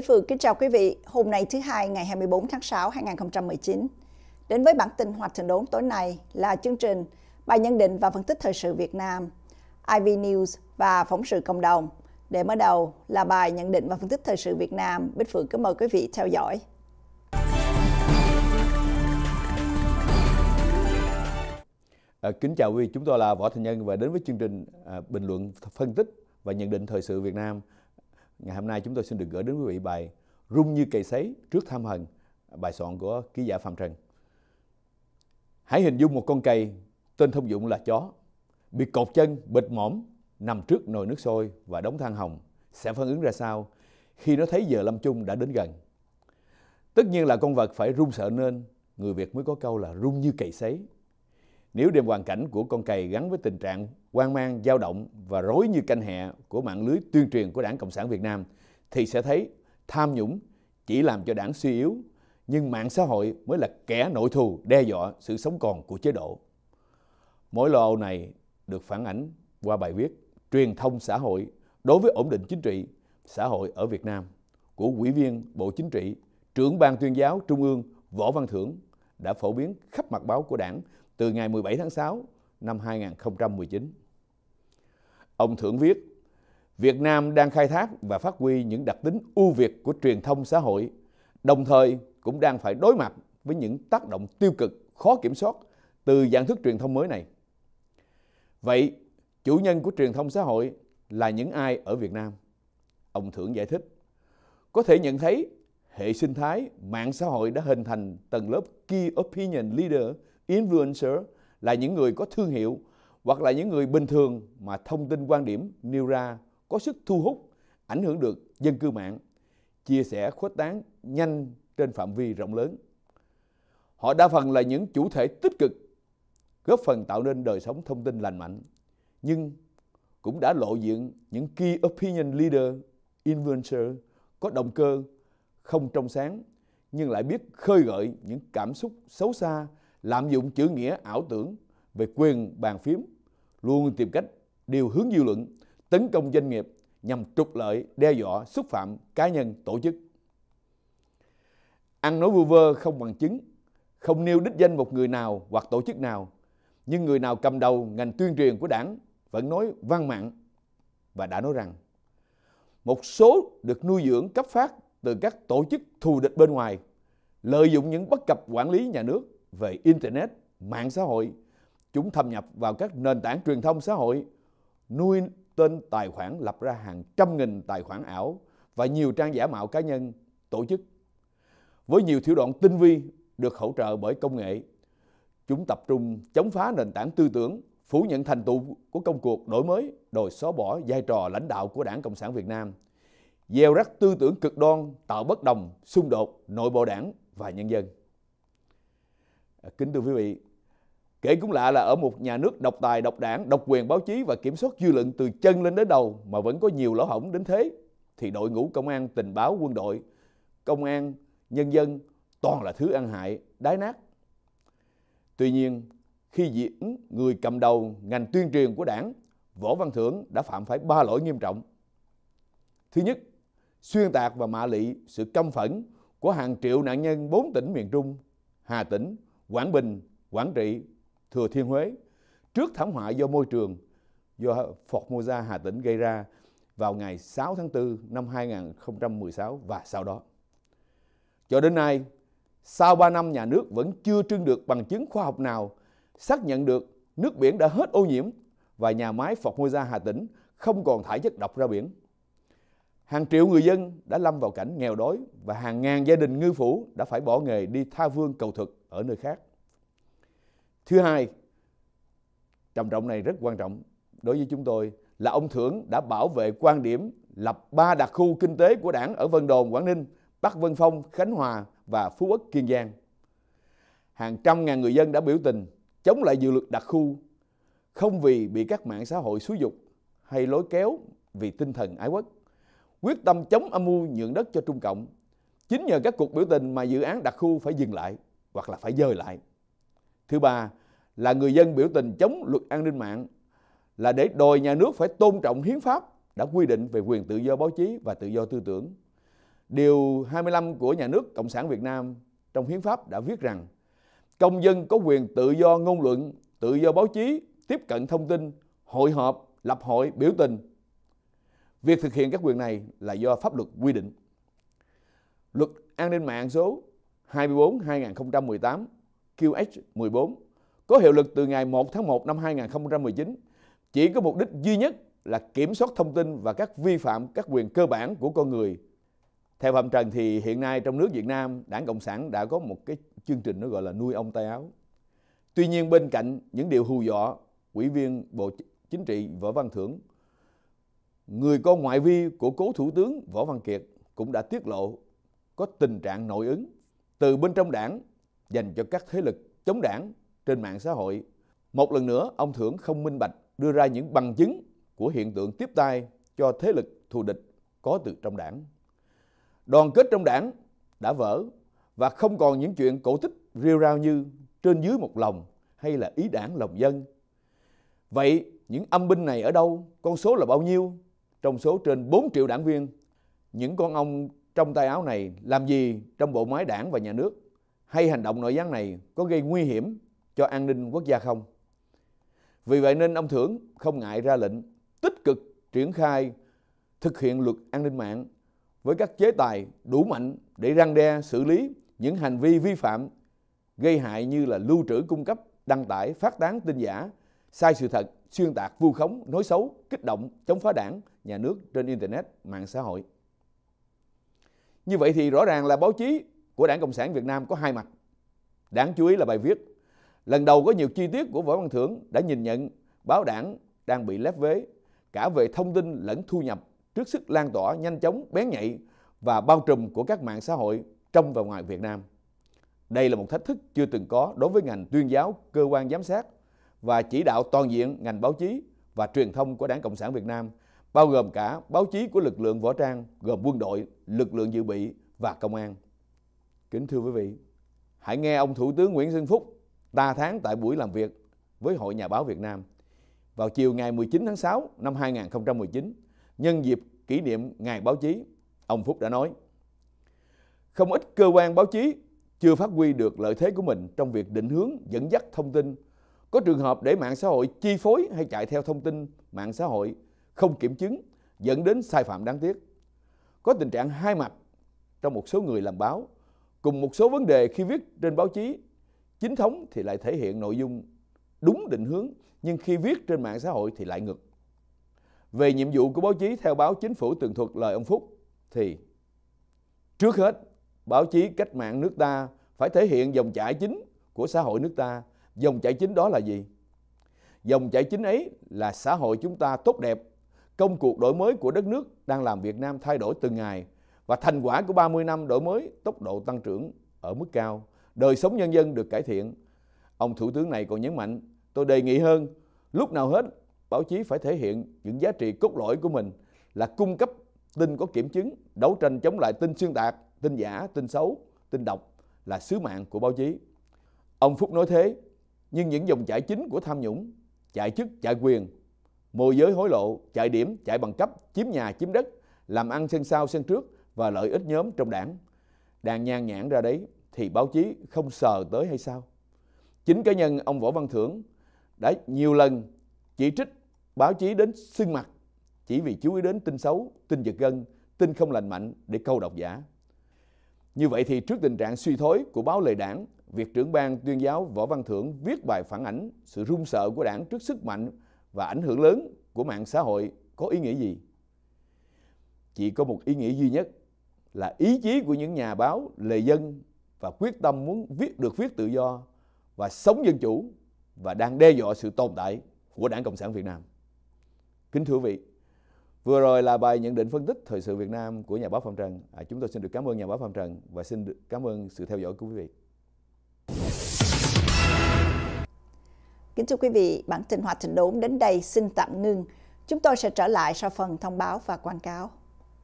Bích Phượng kính chào quý vị. Hôm nay thứ hai ngày 24 tháng 6 2019. Đến với bản tin hoạt thượng đốn tối nay là chương trình bài nhận định và phân tích thời sự Việt Nam, IV News và phóng sự cộng đồng. Để mở đầu là bài nhận định và phân tích thời sự Việt Nam. Bích Phượng kính mời quý vị theo dõi. À, kính chào quý vị, chúng tôi là Võ Thành Nhân và đến với chương trình à, bình luận phân tích và nhận định thời sự Việt Nam Ngày hôm nay chúng tôi xin được gửi đến quý vị bài Rung như cây sấy trước tham hận, bài soạn của ký giả Phạm Trần. Hãy hình dung một con cây, tên thông dụng là chó, bị cột chân, bịt mõm, nằm trước nồi nước sôi và đóng than hồng, sẽ phản ứng ra sao khi nó thấy giờ lâm chung đã đến gần. Tất nhiên là con vật phải run sợ nên, người Việt mới có câu là rung như cầy sấy, nếu đem hoàn cảnh của con cày gắn với tình trạng quan mang, dao động và rối như canh hẹ của mạng lưới tuyên truyền của Đảng Cộng sản Việt Nam, thì sẽ thấy tham nhũng chỉ làm cho đảng suy yếu, nhưng mạng xã hội mới là kẻ nội thù đe dọa sự sống còn của chế độ. Mỗi lo này được phản ánh qua bài viết Truyền thông xã hội đối với ổn định chính trị xã hội ở Việt Nam của quỹ viên Bộ Chính trị, trưởng ban tuyên giáo Trung ương Võ Văn Thưởng đã phổ biến khắp mặt báo của đảng từ ngày 17 tháng 6 năm 2019. Ông Thưởng viết, Việt Nam đang khai thác và phát huy những đặc tính ưu việt của truyền thông xã hội, đồng thời cũng đang phải đối mặt với những tác động tiêu cực khó kiểm soát từ dạng thức truyền thông mới này. Vậy, chủ nhân của truyền thông xã hội là những ai ở Việt Nam? Ông Thưởng giải thích, có thể nhận thấy hệ sinh thái mạng xã hội đã hình thành tầng lớp key opinion leader – influencer là những người có thương hiệu hoặc là những người bình thường mà thông tin quan điểm nêu ra có sức thu hút, ảnh hưởng được dân cư mạng, chia sẻ khuếch tán nhanh trên phạm vi rộng lớn. Họ đa phần là những chủ thể tích cực, góp phần tạo nên đời sống thông tin lành mạnh, nhưng cũng đã lộ diện những key opinion leader, influencer có động cơ không trong sáng nhưng lại biết khơi gợi những cảm xúc xấu xa lạm dụng chữ nghĩa ảo tưởng về quyền bàn phím, luôn tìm cách điều hướng dư luận, tấn công doanh nghiệp nhằm trục lợi, đe dọa, xúc phạm cá nhân, tổ chức. Ăn nói vu vơ không bằng chứng, không nêu đích danh một người nào hoặc tổ chức nào, nhưng người nào cầm đầu ngành tuyên truyền của đảng vẫn nói vang mạng và đã nói rằng một số được nuôi dưỡng cấp phát từ các tổ chức thù địch bên ngoài lợi dụng những bất cập quản lý nhà nước về Internet, mạng xã hội. Chúng thâm nhập vào các nền tảng truyền thông xã hội, nuôi tên tài khoản lập ra hàng trăm nghìn tài khoản ảo và nhiều trang giả mạo cá nhân, tổ chức. Với nhiều thủ đoạn tinh vi được hỗ trợ bởi công nghệ, chúng tập trung chống phá nền tảng tư tưởng, phủ nhận thành tựu của công cuộc đổi mới, đòi xóa bỏ vai trò lãnh đạo của Đảng Cộng sản Việt Nam, gieo rắc tư tưởng cực đoan, tạo bất đồng, xung đột nội bộ đảng và nhân dân. À, kính thưa quý vị, kể cũng lạ là ở một nhà nước độc tài, độc đảng, độc quyền báo chí và kiểm soát dư luận từ chân lên đến đầu mà vẫn có nhiều lỗ hổng đến thế, thì đội ngũ công an, tình báo, quân đội, công an, nhân dân toàn là thứ ăn hại, đái nát. Tuy nhiên, khi diễn người cầm đầu ngành tuyên truyền của đảng, Võ Văn Thưởng đã phạm phải ba lỗi nghiêm trọng. Thứ nhất, xuyên tạc và mạ lị sự căm phẫn của hàng triệu nạn nhân bốn tỉnh miền Trung, Hà Tĩnh, Quảng Bình, Quảng Trị, Thừa Thiên Huế trước thảm họa do môi trường do Formosa Hà Tĩnh gây ra vào ngày 6 tháng 4 năm 2016 và sau đó. Cho đến nay, sau 3 năm nhà nước vẫn chưa trưng được bằng chứng khoa học nào xác nhận được nước biển đã hết ô nhiễm và nhà máy Formosa Hà Tĩnh không còn thải chất độc ra biển. Hàng triệu người dân đã lâm vào cảnh nghèo đói và hàng ngàn gia đình ngư phủ đã phải bỏ nghề đi tha vương cầu thực ở nơi khác. Thứ hai, trầm trọng này rất quan trọng đối với chúng tôi là ông Thưởng đã bảo vệ quan điểm lập ba đặc khu kinh tế của đảng ở Vân Đồn, Quảng Ninh, Bắc Vân Phong, Khánh Hòa và Phú Quốc, Kiên Giang. Hàng trăm ngàn người dân đã biểu tình chống lại dự luật đặc khu không vì bị các mạng xã hội xúi dục hay lối kéo vì tinh thần ái quốc. Quyết tâm chống âm mưu nhượng đất cho Trung Cộng. Chính nhờ các cuộc biểu tình mà dự án đặc khu phải dừng lại hoặc là phải dời lại. Thứ ba là người dân biểu tình chống luật an ninh mạng là để đòi nhà nước phải tôn trọng hiến pháp đã quy định về quyền tự do báo chí và tự do tư tưởng. Điều 25 của nhà nước Cộng sản Việt Nam trong hiến pháp đã viết rằng công dân có quyền tự do ngôn luận, tự do báo chí, tiếp cận thông tin, hội họp, lập hội, biểu tình. Việc thực hiện các quyền này là do pháp luật quy định. Luật an ninh mạng số 24 2018 QH14 có hiệu lực từ ngày 1 tháng 1 năm 2019 chỉ có mục đích duy nhất là kiểm soát thông tin và các vi phạm các quyền cơ bản của con người. Theo Phạm Trần thì hiện nay trong nước Việt Nam, Đảng Cộng sản đã có một cái chương trình nó gọi là nuôi ông tay áo. Tuy nhiên bên cạnh những điều hù dọa, ủy viên Bộ Chính trị Võ Văn Thưởng, người con ngoại vi của cố Thủ tướng Võ Văn Kiệt cũng đã tiết lộ có tình trạng nội ứng từ bên trong đảng dành cho các thế lực chống đảng trên mạng xã hội. Một lần nữa, ông Thưởng không minh bạch đưa ra những bằng chứng của hiện tượng tiếp tay cho thế lực thù địch có từ trong đảng. Đoàn kết trong đảng đã vỡ và không còn những chuyện cổ tích rêu rao như trên dưới một lòng hay là ý đảng lòng dân. Vậy những âm binh này ở đâu, con số là bao nhiêu? Trong số trên 4 triệu đảng viên, những con ông trong tay áo này làm gì trong bộ máy đảng và nhà nước hay hành động nội gián này có gây nguy hiểm cho an ninh quốc gia không. Vì vậy nên ông Thưởng không ngại ra lệnh tích cực triển khai thực hiện luật an ninh mạng với các chế tài đủ mạnh để răng đe xử lý những hành vi vi phạm gây hại như là lưu trữ cung cấp, đăng tải, phát tán tin giả, sai sự thật, xuyên tạc vu khống, nói xấu, kích động, chống phá đảng, nhà nước trên Internet, mạng xã hội. Như vậy thì rõ ràng là báo chí của Đảng Cộng sản Việt Nam có hai mặt. Đáng chú ý là bài viết lần đầu có nhiều chi tiết của Võ Văn Thưởng đã nhìn nhận báo đảng đang bị lép vế cả về thông tin lẫn thu nhập trước sức lan tỏa nhanh chóng, bén nhạy và bao trùm của các mạng xã hội trong và ngoài Việt Nam. Đây là một thách thức chưa từng có đối với ngành tuyên giáo, cơ quan giám sát và chỉ đạo toàn diện ngành báo chí và truyền thông của Đảng Cộng sản Việt Nam, bao gồm cả báo chí của lực lượng võ trang gồm quân đội, lực lượng dự bị và công an. Kính thưa quý vị, hãy nghe ông Thủ tướng Nguyễn Xuân Phúc ta tháng tại buổi làm việc với Hội Nhà báo Việt Nam vào chiều ngày 19 tháng 6 năm 2019, nhân dịp kỷ niệm Ngày báo chí, ông Phúc đã nói: Không ít cơ quan báo chí chưa phát huy được lợi thế của mình trong việc định hướng dẫn dắt thông tin. Có trường hợp để mạng xã hội chi phối hay chạy theo thông tin mạng xã hội không kiểm chứng dẫn đến sai phạm đáng tiếc. Có tình trạng hai mặt trong một số người làm báo cùng một số vấn đề khi viết trên báo chí chính thống thì lại thể hiện nội dung đúng định hướng nhưng khi viết trên mạng xã hội thì lại ngược về nhiệm vụ của báo chí theo báo chính phủ tường thuật lời ông phúc thì trước hết báo chí cách mạng nước ta phải thể hiện dòng chảy chính của xã hội nước ta dòng chảy chính đó là gì dòng chảy chính ấy là xã hội chúng ta tốt đẹp công cuộc đổi mới của đất nước đang làm việt nam thay đổi từng ngày và thành quả của 30 năm đổi mới, tốc độ tăng trưởng ở mức cao, đời sống nhân dân được cải thiện. Ông Thủ tướng này còn nhấn mạnh, tôi đề nghị hơn, lúc nào hết báo chí phải thể hiện những giá trị cốt lõi của mình là cung cấp tin có kiểm chứng, đấu tranh chống lại tin xuyên tạc, tin giả, tin xấu, tin độc là sứ mạng của báo chí. Ông Phúc nói thế, nhưng những dòng chảy chính của tham nhũng, chạy chức, chạy quyền, môi giới hối lộ, chạy điểm, chạy bằng cấp, chiếm nhà, chiếm đất, làm ăn sân sau sân trước và lợi ích nhóm trong đảng đang nhan nhãn ra đấy thì báo chí không sờ tới hay sao? Chính cá nhân ông Võ Văn Thưởng đã nhiều lần chỉ trích báo chí đến sưng mặt chỉ vì chú ý đến tin xấu, tin giật gân, tin không lành mạnh để câu độc giả. Như vậy thì trước tình trạng suy thoái của báo lề đảng, việc trưởng ban tuyên giáo Võ Văn Thưởng viết bài phản ảnh sự run sợ của đảng trước sức mạnh và ảnh hưởng lớn của mạng xã hội có ý nghĩa gì? Chỉ có một ý nghĩa duy nhất là ý chí của những nhà báo lề dân và quyết tâm muốn viết được viết tự do và sống dân chủ và đang đe dọa sự tồn tại của Đảng Cộng sản Việt Nam. Kính thưa quý vị, vừa rồi là bài nhận định phân tích thời sự Việt Nam của nhà báo Phạm Trần. À, chúng tôi xin được cảm ơn nhà báo Phạm Trần và xin được cảm ơn sự theo dõi của quý vị. Kính thưa quý vị, bản tin hoạt trình đốn đến đây xin tạm ngưng. Chúng tôi sẽ trở lại sau phần thông báo và quảng cáo.